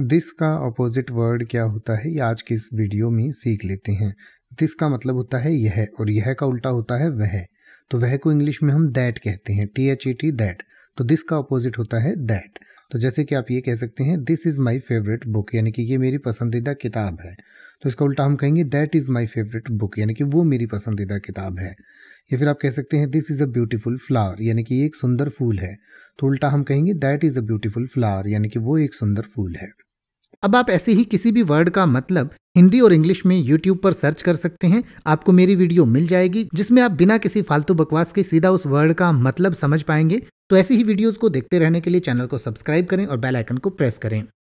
this का opposite word क्या होता है ये आज की इस वीडियो में सीख लेते हैं दिस का मतलब होता है यह और यह का उल्टा होता है वह तो वह को इंग्लिश में हम दैट कहते हैं T H E T that तो दिस का अपोजिट होता है दैट तो जैसे कि आप ये कह सकते हैं this is my favourite book यानी कि ये मेरी पसंदीदा किताब है तो इसका उल्टा हम कहेंगे that is my favourite book यानी कि वो मेरी पसंदीदा किताब है या फिर आप कह सकते हैं this is a beautiful flower यानी कि ये एक सुंदर फूल है तो उल्टा हम कहेंगे that is a beautiful flower यानी कि वो एक सुंदर फूल है अब आप ऐसे ही किसी भी वर्ड का मतलब हिंदी और इंग्लिश में यूट्यूब पर सर्च कर सकते हैं आपको मेरी वीडियो मिल जाएगी जिसमें आप बिना किसी फालतू बकवास के सीधा उस वर्ड का मतलब समझ पाएंगे तो ऐसी ही वीडियोस को देखते रहने के लिए चैनल को सब्सक्राइब करें और बेल आइकन को प्रेस करें